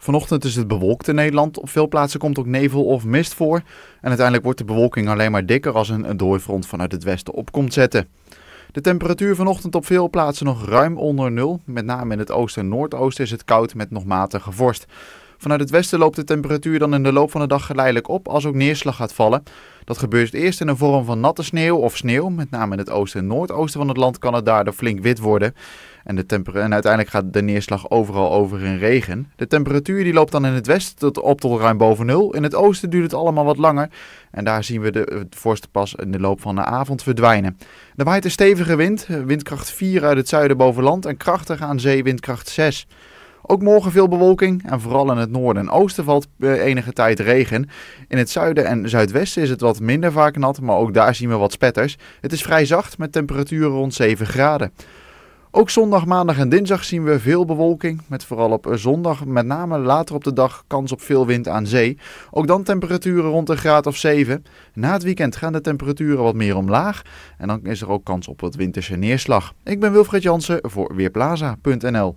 Vanochtend is het bewolkt in Nederland. Op veel plaatsen komt ook nevel of mist voor. En uiteindelijk wordt de bewolking alleen maar dikker als een dooifront vanuit het westen op komt zetten. De temperatuur vanochtend op veel plaatsen nog ruim onder nul. Met name in het oosten en noordoosten is het koud met nog matige vorst. Vanuit het westen loopt de temperatuur dan in de loop van de dag geleidelijk op als ook neerslag gaat vallen. Dat gebeurt eerst in de vorm van natte sneeuw of sneeuw. Met name in het oosten en noordoosten van het land kan het daardoor flink wit worden. En, de en uiteindelijk gaat de neerslag overal over in regen. De temperatuur die loopt dan in het westen tot op tot ruim boven nul. In het oosten duurt het allemaal wat langer. En daar zien we de voorste pas in de loop van de avond verdwijnen. Er waait een stevige wind, windkracht 4 uit het zuiden boven land en krachtig aan zee windkracht 6. Ook morgen veel bewolking en vooral in het noorden en oosten valt eh, enige tijd regen. In het zuiden en zuidwesten is het wat minder vaak nat, maar ook daar zien we wat spetters. Het is vrij zacht met temperaturen rond 7 graden. Ook zondag, maandag en dinsdag zien we veel bewolking. Met vooral op eh, zondag, met name later op de dag, kans op veel wind aan zee. Ook dan temperaturen rond een graad of 7. Na het weekend gaan de temperaturen wat meer omlaag. En dan is er ook kans op wat winterse neerslag. Ik ben Wilfred Jansen voor Weerplaza.nl